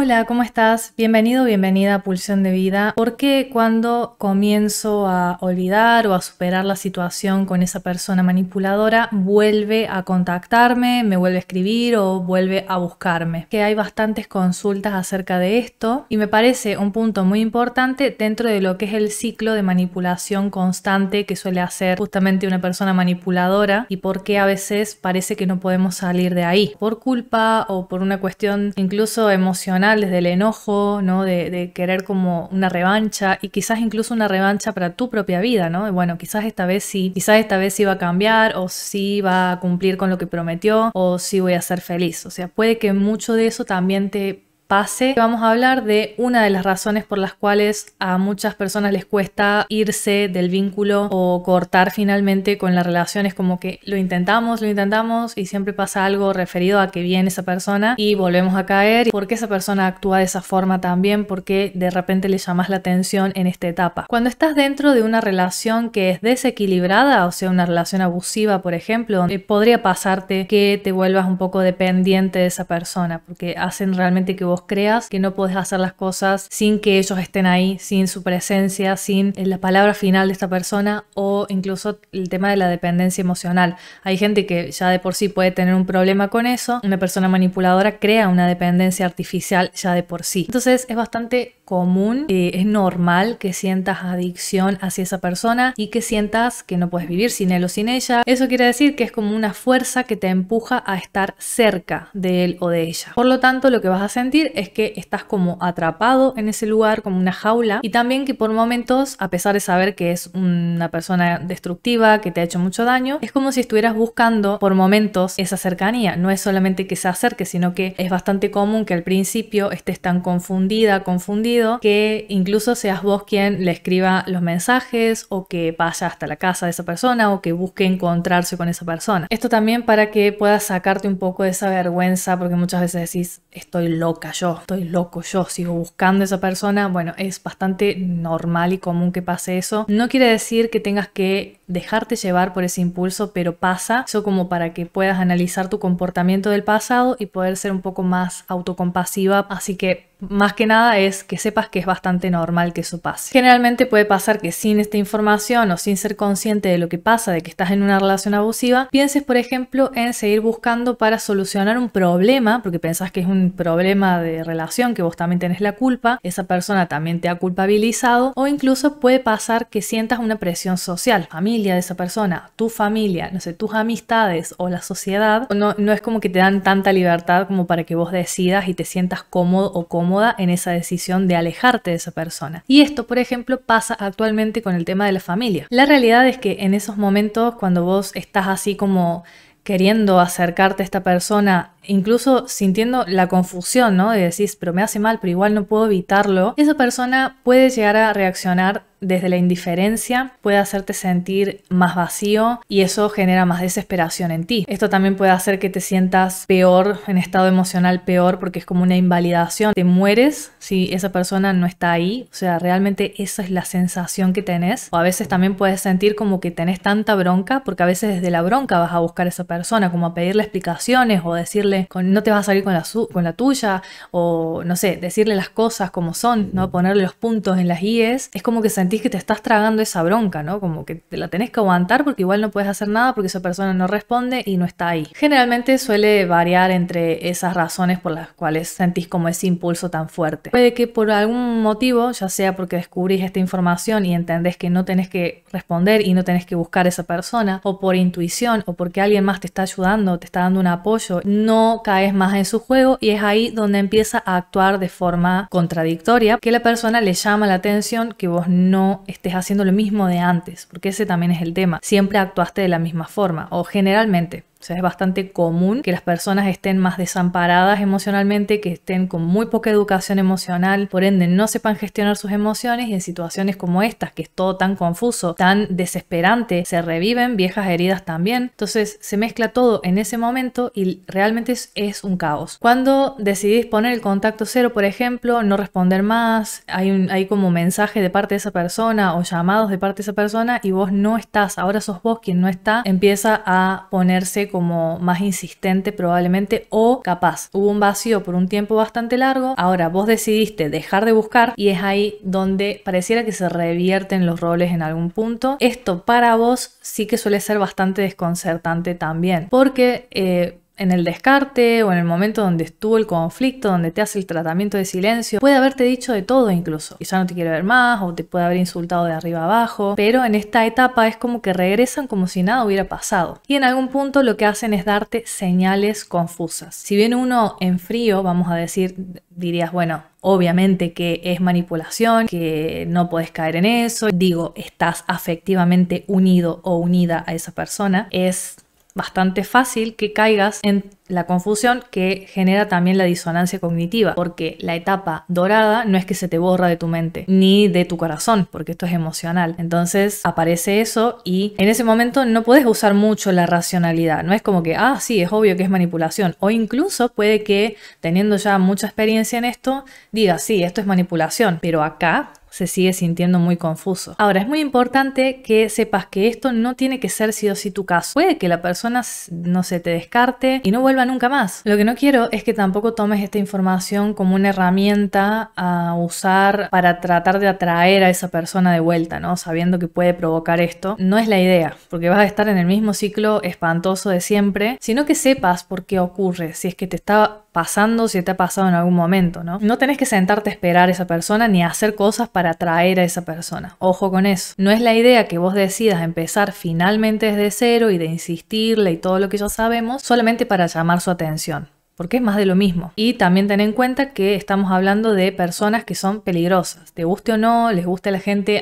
Hola, ¿cómo estás? Bienvenido, bienvenida a Pulsión de Vida. ¿Por qué cuando comienzo a olvidar o a superar la situación con esa persona manipuladora vuelve a contactarme, me vuelve a escribir o vuelve a buscarme? Que hay bastantes consultas acerca de esto y me parece un punto muy importante dentro de lo que es el ciclo de manipulación constante que suele hacer justamente una persona manipuladora y por qué a veces parece que no podemos salir de ahí por culpa o por una cuestión incluso emocional desde el enojo, ¿no? De, querer como una revancha y quizás incluso una revancha para tu propia vida, ¿no? bueno, quizás esta vez sí, quizás esta vez sí va a cambiar o sí va a cumplir con lo que prometió o sí voy a ser feliz. O sea, puede que mucho de eso también te pase, vamos a hablar de una de las razones por las cuales a muchas personas les cuesta irse del vínculo o cortar finalmente con la relación. Es como que lo intentamos, lo intentamos y siempre pasa algo referido a que viene esa persona y volvemos a caer. ¿Por qué esa persona actúa de esa forma también? porque de repente le llamas la atención en esta etapa? Cuando estás dentro de una relación que es desequilibrada, o sea, una relación abusiva, por ejemplo, eh, podría pasarte que te vuelvas un poco dependiente de esa persona porque hacen realmente que vos creas que no puedes hacer las cosas sin que ellos estén ahí, sin su presencia, sin eh, la palabra final de esta persona o incluso el tema de la dependencia emocional. Hay gente que ya de por sí puede tener un problema con eso, una persona manipuladora crea una dependencia artificial ya de por sí. Entonces es bastante común, es normal que sientas adicción hacia esa persona y que sientas que no puedes vivir sin él o sin ella. Eso quiere decir que es como una fuerza que te empuja a estar cerca de él o de ella. Por lo tanto, lo que vas a sentir es que estás como atrapado en ese lugar, como una jaula, y también que por momentos, a pesar de saber que es una persona destructiva, que te ha hecho mucho daño, es como si estuvieras buscando por momentos esa cercanía. No es solamente que se acerque, sino que es bastante común que al principio estés tan confundida, confundido, que incluso seas vos quien le escriba los mensajes o que vaya hasta la casa de esa persona o que busque encontrarse con esa persona. Esto también para que puedas sacarte un poco de esa vergüenza, porque muchas veces decís, estoy loca yo estoy loco, yo sigo buscando a esa persona, bueno, es bastante normal y común que pase eso. No quiere decir que tengas que dejarte llevar por ese impulso, pero pasa, eso como para que puedas analizar tu comportamiento del pasado y poder ser un poco más autocompasiva, así que más que nada es que sepas que es bastante normal que eso pase. Generalmente puede pasar que sin esta información o sin ser consciente de lo que pasa, de que estás en una relación abusiva, pienses, por ejemplo, en seguir buscando para solucionar un problema, porque pensás que es un problema de relación, que vos también tenés la culpa, esa persona también te ha culpabilizado, o incluso puede pasar que sientas una presión social, familia de esa persona, tu familia, no sé, tus amistades o la sociedad, no, no es como que te dan tanta libertad como para que vos decidas y te sientas cómodo o cómodo en esa decisión de alejarte de esa persona. Y esto, por ejemplo, pasa actualmente con el tema de la familia. La realidad es que en esos momentos, cuando vos estás así como queriendo acercarte a esta persona, incluso sintiendo la confusión, ¿no? De decís, pero me hace mal, pero igual no puedo evitarlo, esa persona puede llegar a reaccionar desde la indiferencia puede hacerte sentir más vacío y eso genera más desesperación en ti. Esto también puede hacer que te sientas peor, en estado emocional peor, porque es como una invalidación. Te mueres si esa persona no está ahí. O sea, realmente esa es la sensación que tenés. O a veces también puedes sentir como que tenés tanta bronca, porque a veces desde la bronca vas a buscar a esa persona, como a pedirle explicaciones o decirle, no te vas a salir con la, con la tuya, o no sé, decirle las cosas como son, no ponerle los puntos en las IES. Es como que sentís que te estás tragando esa bronca, ¿no? Como que te la tenés que aguantar porque igual no puedes hacer nada porque esa persona no responde y no está ahí. Generalmente suele variar entre esas razones por las cuales sentís como ese impulso tan fuerte. Puede que por algún motivo, ya sea porque descubrís esta información y entendés que no tenés que responder y no tenés que buscar a esa persona, o por intuición, o porque alguien más te está ayudando, te está dando un apoyo, no caes más en su juego y es ahí donde empieza a actuar de forma contradictoria, que la persona le llama la atención que vos no no estés haciendo lo mismo de antes, porque ese también es el tema. Siempre actuaste de la misma forma o generalmente es bastante común que las personas estén más desamparadas emocionalmente, que estén con muy poca educación emocional, por ende no sepan gestionar sus emociones y en situaciones como estas, que es todo tan confuso, tan desesperante, se reviven viejas heridas también. Entonces se mezcla todo en ese momento y realmente es, un caos. Cuando decidís poner el contacto cero, por ejemplo, no responder más, hay, hay como mensaje de parte de esa persona o llamados de parte de esa persona y vos no estás, ahora sos vos quien no está, empieza a ponerse como más insistente probablemente o capaz hubo un vacío por un tiempo bastante largo, ahora vos decidiste dejar de buscar y es ahí donde pareciera que se revierten los roles en algún punto. Esto para vos sí que suele ser bastante desconcertante también porque... Eh, en el descarte o en el momento donde estuvo el conflicto, donde te hace el tratamiento de silencio, puede haberte dicho de todo incluso. Y ya no te quiere ver más o te puede haber insultado de arriba abajo, pero en esta etapa es como que regresan como si nada hubiera pasado. Y en algún punto lo que hacen es darte señales confusas. Si bien uno en frío, vamos a decir, dirías, bueno, obviamente que es manipulación, que no puedes caer en eso, digo, estás afectivamente unido o unida a esa persona, es bastante fácil que caigas en la confusión que genera también la disonancia cognitiva, porque la etapa dorada no es que se te borra de tu mente ni de tu corazón, porque esto es emocional. Entonces aparece eso y en ese momento no puedes usar mucho la racionalidad, no es como que, ah, sí, es obvio que es manipulación, o incluso puede que teniendo ya mucha experiencia en esto, digas, sí, esto es manipulación, pero acá se sigue sintiendo muy confuso. Ahora, es muy importante que sepas que esto no tiene que ser si o tu caso. Puede que la persona, no se te descarte y no vuelva nunca más. Lo que no quiero es que tampoco tomes esta información como una herramienta a usar para tratar de atraer a esa persona de vuelta, ¿no? Sabiendo que puede provocar esto. No es la idea, porque vas a estar en el mismo ciclo espantoso de siempre, sino que sepas por qué ocurre, si es que te está pasando si te ha pasado en algún momento, ¿no? No tenés que sentarte a esperar a esa persona ni hacer cosas para atraer a esa persona. Ojo con eso. No es la idea que vos decidas empezar finalmente desde cero y de insistirle y todo lo que ya sabemos solamente para llamar su atención porque es más de lo mismo. Y también ten en cuenta que estamos hablando de personas que son peligrosas. Te guste o no, les guste a la gente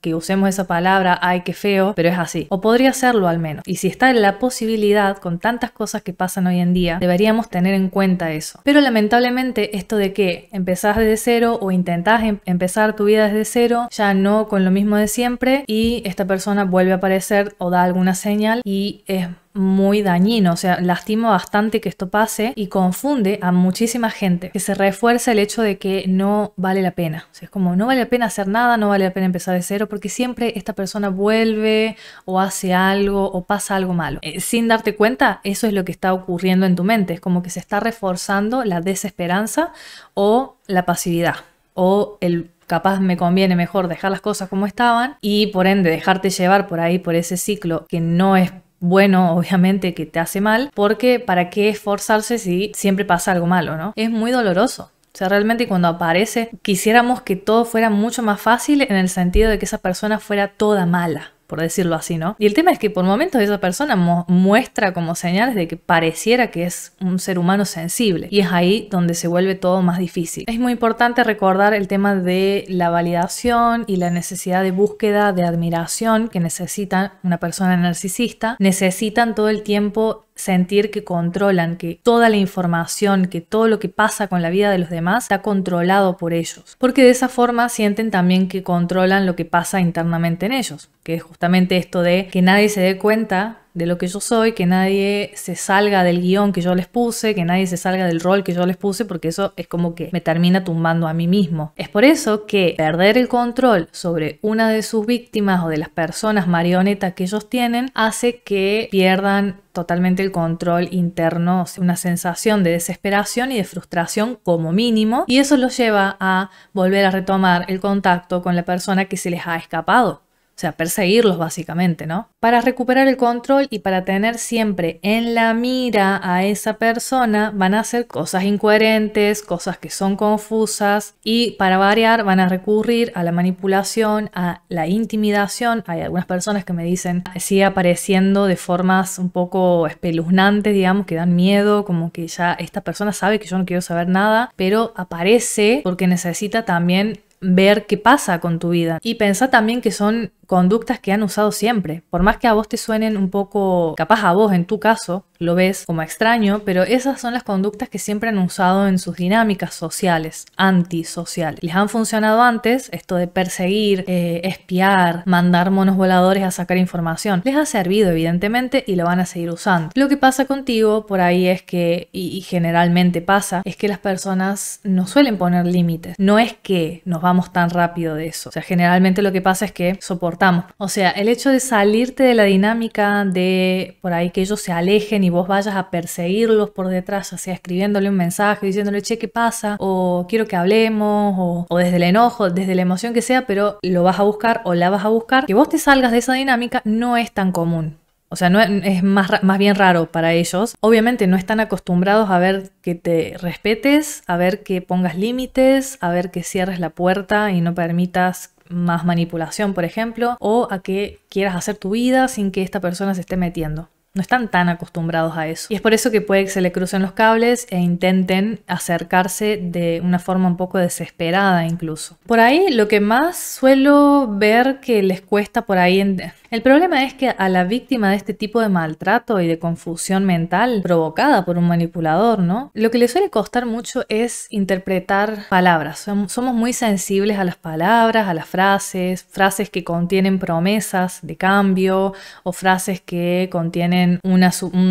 que, usemos esa palabra, ay, qué feo, pero es así. O podría serlo al menos. Y si está en la posibilidad, con tantas cosas que pasan hoy en día, deberíamos tener en cuenta eso. Pero lamentablemente esto de que empezás desde cero o intentás em-, empezar tu vida desde cero, ya no con lo mismo de siempre, y esta persona vuelve a aparecer o da alguna señal y es muy dañino, o sea, lastimo bastante que esto pase y confunde a muchísima gente, que se refuerza el hecho de que no vale la pena, es como no vale la pena hacer nada, no vale la pena empezar de cero, porque siempre esta persona vuelve o hace algo o pasa algo malo. Eh, sin darte cuenta, eso es lo que está ocurriendo en tu mente, es como que se está reforzando la desesperanza o la pasividad o el capaz me conviene mejor dejar las cosas como estaban y por ende dejarte llevar por ahí por ese ciclo que no es bueno, obviamente, que te hace mal, porque ¿para qué esforzarse si siempre pasa algo malo, no? Es muy doloroso. O sea, realmente cuando aparece, quisiéramos que todo fuera mucho más fácil en el sentido de que esa persona fuera toda mala por decirlo así, ¿no? Y el tema es que por momentos esa persona muestra como señales de que pareciera que es un ser humano sensible y es ahí donde se vuelve todo más difícil. Es muy importante recordar el tema de la validación y la necesidad de búsqueda de admiración que necesita una persona narcisista. Necesitan todo el tiempo sentir que controlan, que toda la información, que todo lo que pasa con la vida de los demás está controlado por ellos. Porque de esa forma sienten también que controlan lo que pasa internamente en ellos, que es justamente esto de que nadie se dé cuenta de lo que yo soy, que nadie se salga del guión que yo les puse, que nadie se salga del rol que yo les puse, porque eso es como que me termina tumbando a mí mismo. Es por eso que perder el control sobre una de sus víctimas o de las personas marionetas que ellos tienen hace que pierdan totalmente el control interno, una sensación de desesperación y de frustración como mínimo, y eso los lleva a volver a retomar el contacto con la persona que se les ha escapado o sea, perseguirlos básicamente, ¿no? Para recuperar el control y para tener siempre en la mira a esa persona, van a hacer cosas incoherentes, cosas que son confusas y para variar van a recurrir a la manipulación, a la intimidación. Hay algunas personas que me dicen, sigue apareciendo de formas un poco espeluznantes, digamos, que dan miedo, como que ya esta persona sabe que yo no quiero saber nada, pero aparece porque necesita también ver qué pasa con tu vida. Y pensá también que son conductas que han usado siempre. Por más que a vos te suenen un poco, capaz a vos en tu caso, lo ves como extraño, pero esas son las conductas que siempre han usado en sus dinámicas sociales, antisociales. Les han funcionado antes esto de perseguir, eh, espiar, mandar monos voladores a sacar información. Les ha servido, evidentemente, y lo van a seguir usando. Lo que pasa contigo por ahí es que, y, y generalmente pasa, es que las personas no suelen poner límites. No es que nos vamos tan rápido de eso. O sea, generalmente lo que pasa es que soportamos o sea, el hecho de salirte de la dinámica de por ahí que ellos se alejen y vos vayas a perseguirlos por detrás, o sea escribiéndole un mensaje, diciéndole, che, ¿qué pasa? O quiero que hablemos, o, desde el enojo, desde la emoción que sea, pero lo vas a buscar o la vas a buscar. Que vos te salgas de esa dinámica no es tan común. O sea, no es más, más, bien raro para ellos. Obviamente no están acostumbrados a ver que te respetes, a ver que pongas límites, a ver que cierres la puerta y no permitas más manipulación, por ejemplo, o a que quieras hacer tu vida sin que esta persona se esté metiendo. No están tan acostumbrados a eso. Y es por eso que puede que se le crucen los cables e intenten acercarse de una forma un poco desesperada incluso. Por ahí lo que más suelo ver que les cuesta por ahí en, el problema es que a la víctima de este tipo de maltrato y de confusión mental provocada por un manipulador, ¿no? Lo que le suele costar mucho es interpretar palabras. Somos muy sensibles a las palabras, a las frases, frases que contienen promesas de cambio o frases que contienen un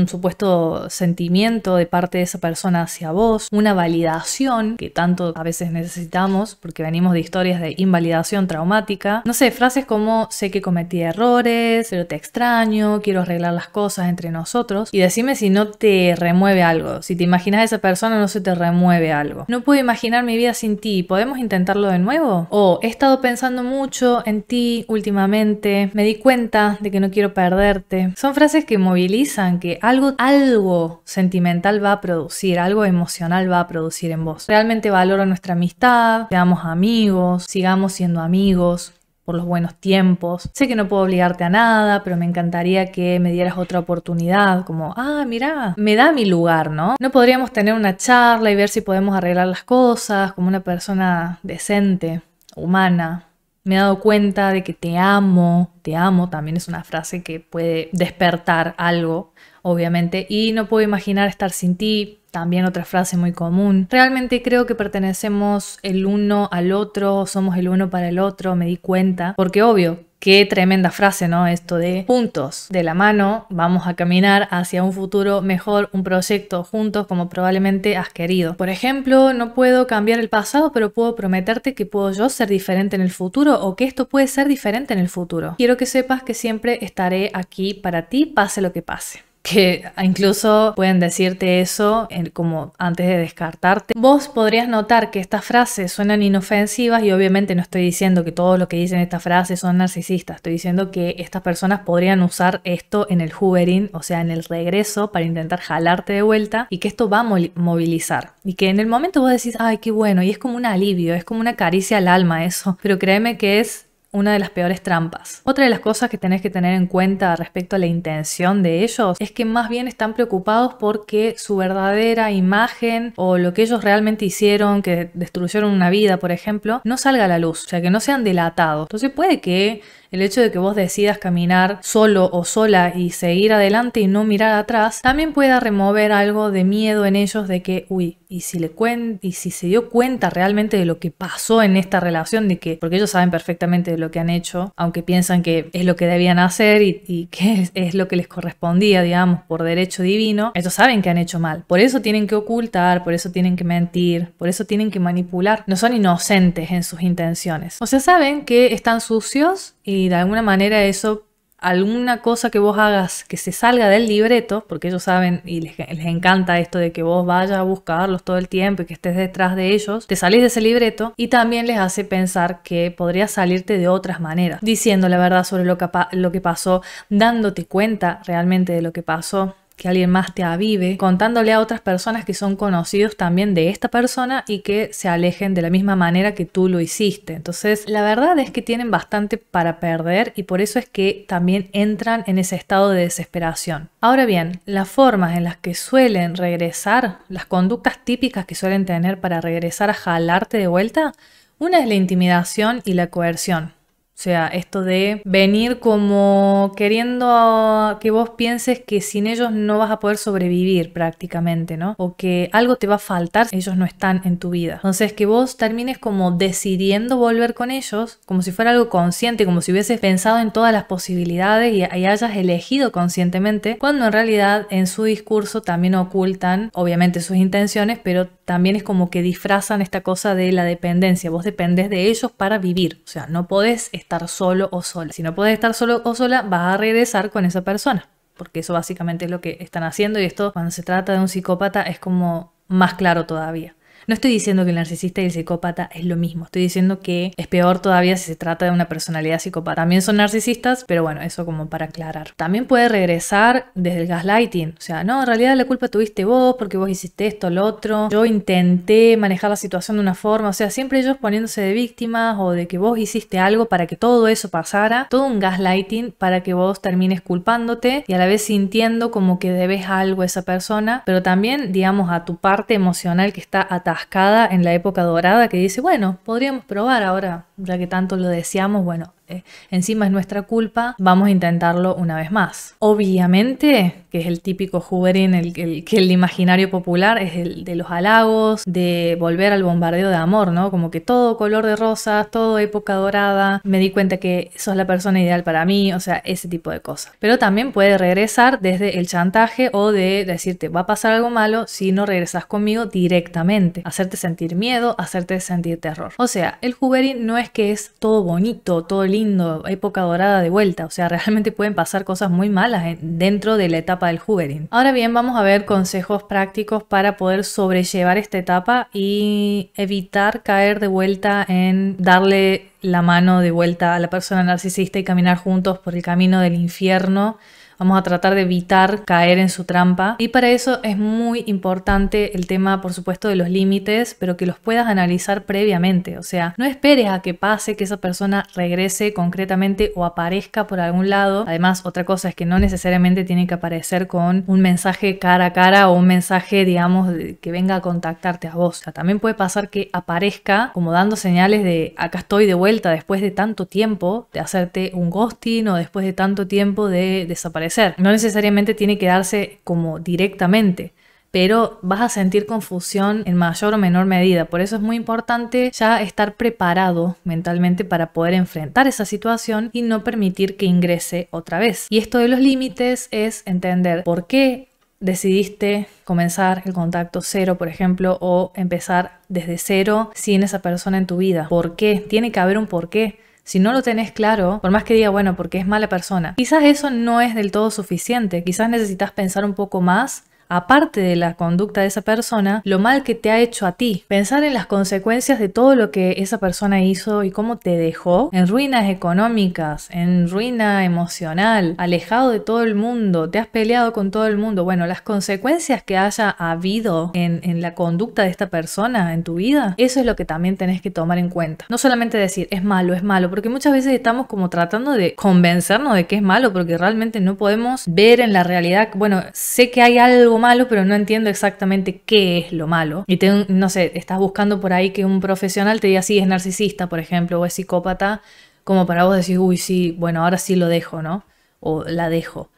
supuesto sentimiento de parte de esa persona hacia vos, una validación que tanto a veces necesitamos porque venimos de historias de invalidación traumática. No sé, frases como sé que cometí errores, pero te extraño, quiero arreglar las cosas entre nosotros. Y decime si no te remueve algo, si te imaginas a esa persona no se te remueve algo. No puedo imaginar mi vida sin ti, ¿podemos intentarlo de nuevo? O he estado pensando mucho en ti últimamente, me di cuenta de que no quiero perderte. Son frases que movilizan, que algo, algo sentimental va a producir, algo emocional va a producir en vos. Realmente valoro nuestra amistad, seamos amigos, sigamos siendo amigos, por los buenos tiempos. Sé que no puedo obligarte a nada, pero me encantaría que me dieras otra oportunidad, como, ah, mira, me da mi lugar, ¿no? No podríamos tener una charla y ver si podemos arreglar las cosas como una persona decente, humana. Me he dado cuenta de que te amo, te amo también es una frase que puede despertar algo, obviamente, y no puedo imaginar estar sin ti, también otra frase muy común. Realmente creo que pertenecemos el uno al otro, somos el uno para el otro, me di cuenta. Porque obvio, Qué tremenda frase, ¿no? Esto de juntos, de la mano, vamos a caminar hacia un futuro mejor, un proyecto juntos como probablemente has querido. Por ejemplo, no puedo cambiar el pasado, pero puedo prometerte que puedo yo ser diferente en el futuro o que esto puede ser diferente en el futuro. Quiero que sepas que siempre estaré aquí para ti, pase lo que pase que incluso pueden decirte eso como antes de descartarte. Vos podrías notar que estas frases suenan inofensivas y obviamente no estoy diciendo que todos los que dicen estas frases son narcisistas, estoy diciendo que estas personas podrían usar esto en el hoovering, o sea, en el regreso para intentar jalarte de vuelta y que esto va a movilizar y que en el momento vos decís, ay, qué bueno, y es como un alivio, es como una caricia al alma eso, pero créeme que es una de las peores trampas. Otra de las cosas que tenés que tener en cuenta respecto a la intención de ellos es que más bien están preocupados porque su verdadera imagen o lo que ellos realmente hicieron, que destruyeron una vida, por ejemplo, no salga a la luz, o sea, que no sean delatados. Entonces puede que el hecho de que vos decidas caminar solo o sola y seguir adelante y no mirar atrás, también pueda remover algo de miedo en ellos de que, uy, y si le si se dio cuenta realmente de lo que pasó en esta relación, de que, porque ellos saben perfectamente de lo que han hecho, aunque piensan que es lo que debían hacer y, que es, lo que les correspondía, digamos, por derecho divino, ellos saben que han hecho mal. Por eso tienen que ocultar, por eso tienen que mentir, por eso tienen que manipular. No son inocentes en sus intenciones. O sea, saben que están sucios y de alguna manera eso, alguna cosa que vos hagas que se salga del libreto, porque ellos saben y les, encanta esto de que vos vayas a buscarlos todo el tiempo y que estés detrás de ellos, te salís de ese libreto y también les hace pensar que podrías salirte de otras maneras, diciendo la verdad sobre lo que, lo que pasó, dándote cuenta realmente de lo que pasó que alguien más te avive, contándole a otras personas que son conocidos también de esta persona y que se alejen de la misma manera que tú lo hiciste. Entonces, la verdad es que tienen bastante para perder y por eso es que también entran en ese estado de desesperación. Ahora bien, las formas en las que suelen regresar, las conductas típicas que suelen tener para regresar a jalarte de vuelta, una es la intimidación y la coerción. O sea, esto de venir como queriendo que vos pienses que sin ellos no vas a poder sobrevivir prácticamente, ¿no? O que algo te va a faltar si ellos no están en tu vida. Entonces, que vos termines como decidiendo volver con ellos, como si fuera algo consciente, como si hubieses pensado en todas las posibilidades y, y hayas elegido conscientemente, cuando en realidad en su discurso también ocultan, obviamente, sus intenciones, pero también es como que disfrazan esta cosa de la dependencia. Vos dependés de ellos para vivir. O sea, no podés estar solo o sola. Si no podés estar solo o sola, vas a regresar con esa persona. Porque eso básicamente es lo que están haciendo y esto cuando se trata de un psicópata es como más claro todavía. No estoy diciendo que el narcisista y el psicópata es lo mismo, estoy diciendo que es peor todavía si se trata de una personalidad psicópata. También son narcisistas, pero bueno, eso como para aclarar. También puede regresar desde el gaslighting, o sea, no, en realidad la culpa tuviste vos porque vos hiciste esto, lo otro, yo intenté manejar la situación de una forma, o sea, siempre ellos poniéndose de víctimas o de que vos hiciste algo para que todo eso pasara, todo un gaslighting para que vos termines culpándote y a la vez sintiendo como que debes algo a esa persona, pero también, digamos, a tu parte emocional que está atada en la época dorada que dice, bueno, podríamos probar ahora, ya que tanto lo deseamos, bueno, eh, encima es nuestra culpa, vamos a intentarlo una vez más. Obviamente que es el típico juverín el, que el imaginario popular es el de los halagos, de volver al bombardeo de amor, ¿no? Como que todo color de rosas, todo época dorada, me di cuenta que sos la persona ideal para mí, o sea, ese tipo de cosas. Pero también puede regresar desde el chantaje o de decirte, va a pasar algo malo si no regresas conmigo directamente, hacerte sentir miedo, hacerte sentir terror. O sea, el juvenil no es que es todo bonito, todo lindo, época dorada de vuelta, o sea, realmente pueden pasar cosas muy malas dentro de la etapa del Ahora bien, vamos a ver consejos prácticos para poder sobrellevar esta etapa y evitar caer de vuelta en darle la mano de vuelta a la persona narcisista y caminar juntos por el camino del infierno Vamos a tratar de evitar caer en su trampa. Y para eso es muy importante el tema, por supuesto, de los límites, pero que los puedas analizar previamente. O sea, no esperes a que pase que esa persona regrese concretamente o aparezca por algún lado. Además, otra cosa es que no necesariamente tiene que aparecer con un mensaje cara a cara o un mensaje, digamos, que venga a contactarte a vos. también puede pasar que aparezca como dando señales de acá estoy de vuelta después de tanto tiempo de hacerte un ghosting o después de tanto tiempo de desaparecer no necesariamente tiene que darse como directamente pero vas a sentir confusión en mayor o menor medida. Por eso es muy importante ya estar preparado mentalmente para poder enfrentar esa situación y no permitir que ingrese otra vez. Y esto de los límites es entender por qué decidiste comenzar el contacto cero, por ejemplo, o empezar desde cero sin esa persona en tu vida. ¿Por qué? Tiene que haber un por qué si no lo tenés claro, por más que diga, bueno, porque es mala persona, quizás eso no es del todo suficiente, quizás necesitas pensar un poco más aparte de la conducta de esa persona, lo mal que te ha hecho a ti. Pensar en las consecuencias de todo lo que esa persona hizo y cómo te dejó en ruinas económicas, en ruina emocional, alejado de todo el mundo, te has peleado con todo el mundo. Bueno, las consecuencias que haya habido en, la conducta de esta persona en tu vida, eso es lo que también tenés que tomar en cuenta. No solamente decir es malo, es malo, porque muchas veces estamos como tratando de convencernos de que es malo, porque realmente no podemos ver en la realidad, bueno, sé que hay algo malo, pero no entiendo exactamente qué es lo malo. Y te, no sé, estás buscando por ahí que un profesional te diga si es narcisista, por ejemplo, o es psicópata, como para vos decir, uy, sí, bueno, ahora sí lo dejo, ¿no? O la dejo.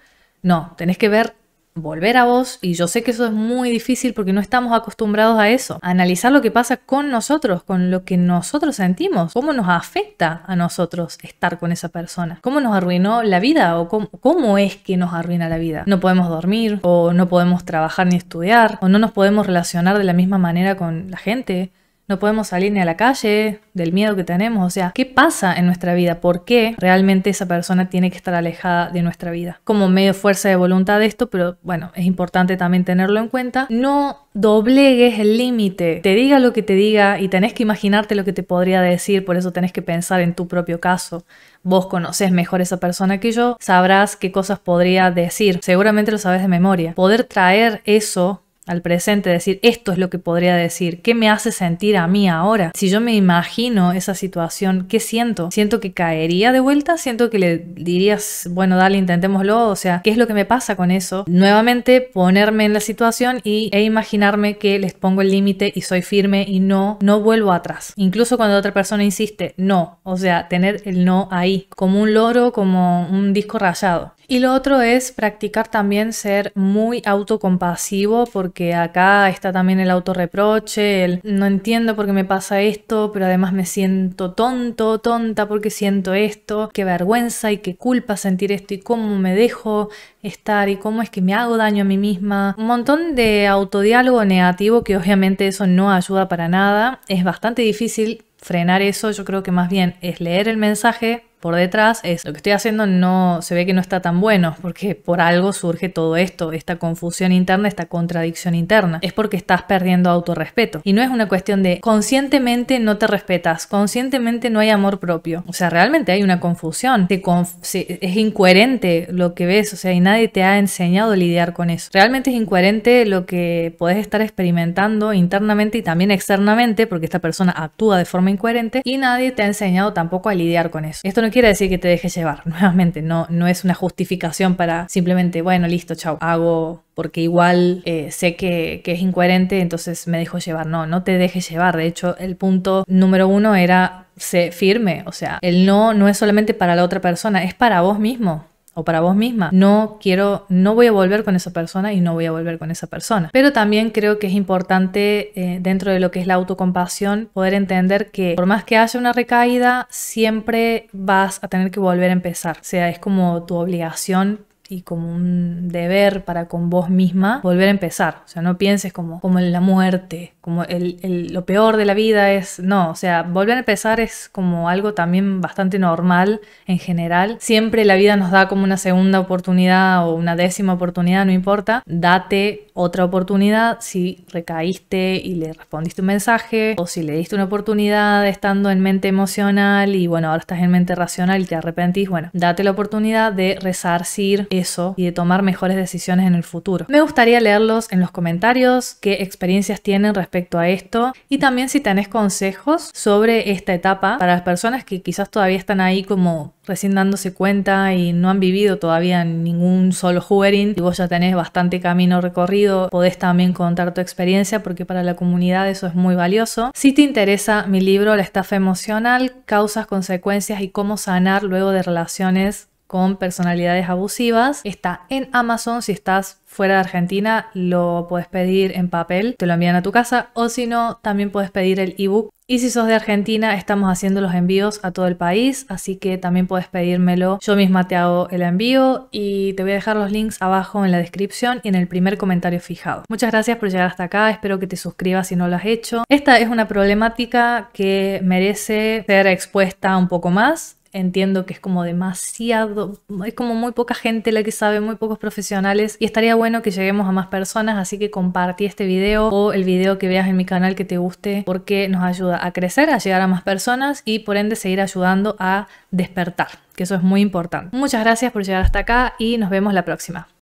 No, tenés que ver volver a vos, y yo sé que eso es muy difícil porque no estamos acostumbrados a eso, analizar lo que pasa con nosotros, con lo que nosotros sentimos, cómo nos afecta a nosotros estar con esa persona, cómo nos arruinó la vida o cómo es que nos arruina la vida. No podemos dormir o no podemos trabajar ni estudiar o no nos podemos relacionar de la misma manera con la gente no podemos salir ni a la calle del miedo que tenemos. O sea, ¿qué pasa en nuestra vida? ¿Por qué realmente esa persona tiene que estar alejada de nuestra vida? Como medio fuerza de voluntad de esto, pero bueno, es importante también tenerlo en cuenta. No doblegues el límite. Te diga lo que te diga y tenés que imaginarte lo que te podría decir. Por eso tenés que pensar en tu propio caso. Vos conoces mejor esa persona que yo, sabrás qué cosas podría decir. Seguramente lo sabes de memoria. Poder traer eso al presente, decir, esto es lo que podría decir, ¿qué me hace sentir a mí ahora? Si yo me imagino esa situación, ¿qué siento? ¿Siento que caería de vuelta? ¿Siento que le dirías, bueno, dale, intentémoslo? O sea, ¿qué es lo que me pasa con eso? Nuevamente, ponerme en la situación y, e imaginarme que les pongo el límite y soy firme y no, no vuelvo atrás. Incluso cuando otra persona insiste, no. O sea, tener el no ahí, como un loro, como un disco rayado. Y lo otro es practicar también ser muy autocompasivo, porque acá está también el autorreproche, el no entiendo por qué me pasa esto, pero además me siento tonto, tonta porque siento esto, qué vergüenza y qué culpa sentir esto y cómo me dejo estar y cómo es que me hago daño a mí misma. Un montón de autodiálogo negativo que obviamente eso no ayuda para nada, es bastante difícil. Frenar eso, yo creo que más bien es leer el mensaje, por detrás es lo que estoy haciendo no se ve que no está tan bueno, porque por algo surge todo esto, esta confusión interna, esta contradicción interna. Es porque estás perdiendo autorrespeto. Y no es una cuestión de conscientemente no te respetas, conscientemente no hay amor propio. O sea, realmente hay una confusión. Te es incoherente lo que ves, o sea, y nadie te ha enseñado a lidiar con eso. Realmente es incoherente lo que puedes estar experimentando internamente y también externamente, porque esta persona actúa de forma incoherente y nadie te ha enseñado tampoco a lidiar con eso. Esto no quiere decir que te dejes llevar, nuevamente, no, no es una justificación para simplemente, bueno, listo, chao, hago porque igual eh, sé que, es incoherente, entonces me dejo llevar. No, no te dejes llevar. De hecho, el punto número uno era ser firme. O sea, el no no es solamente para la otra persona, es para vos mismo o para vos misma. No quiero, no voy a volver con esa persona y no voy a volver con esa persona. Pero también creo que es importante eh, dentro de lo que es la autocompasión poder entender que por más que haya una recaída, siempre vas a tener que volver a empezar. O sea, es como tu obligación y como un deber para con vos misma volver a empezar. O sea, no pienses como, como en la muerte, como el, lo peor de la vida es, no, o sea, volver a empezar es como algo también bastante normal en general. Siempre la vida nos da como una segunda oportunidad o una décima oportunidad, no importa. Date otra oportunidad si recaíste y le respondiste un mensaje o si le diste una oportunidad estando en mente emocional y bueno, ahora estás en mente racional y te arrepentís. Bueno, date la oportunidad de resarcir eso y de tomar mejores decisiones en el futuro. Me gustaría leerlos en los comentarios qué experiencias tienen respecto respecto a esto y también si tenés consejos sobre esta etapa para las personas que quizás todavía están ahí como recién dándose cuenta y no han vivido todavía ningún solo hoovering y vos ya tenés bastante camino recorrido, podés también contar tu experiencia porque para la comunidad eso es muy valioso. Si te interesa mi libro La estafa emocional, causas, consecuencias y cómo sanar luego de relaciones con personalidades abusivas. Está en Amazon, si estás fuera de Argentina lo puedes pedir en papel, te lo envían a tu casa o si no, también puedes pedir el ebook. Y si sos de Argentina, estamos haciendo los envíos a todo el país, así que también puedes pedírmelo. Yo misma te hago el envío y te voy a dejar los links abajo en la descripción y en el primer comentario fijado. Muchas gracias por llegar hasta acá, espero que te suscribas si no lo has hecho. Esta es una problemática que merece ser expuesta un poco más entiendo que es como demasiado, es como muy poca gente la que sabe, muy pocos profesionales y estaría bueno que lleguemos a más personas, así que compartí este video o el video que veas en mi canal que te guste porque nos ayuda a crecer, a llegar a más personas y por ende seguir ayudando a despertar, que eso es muy importante. Muchas gracias por llegar hasta acá y nos vemos la próxima.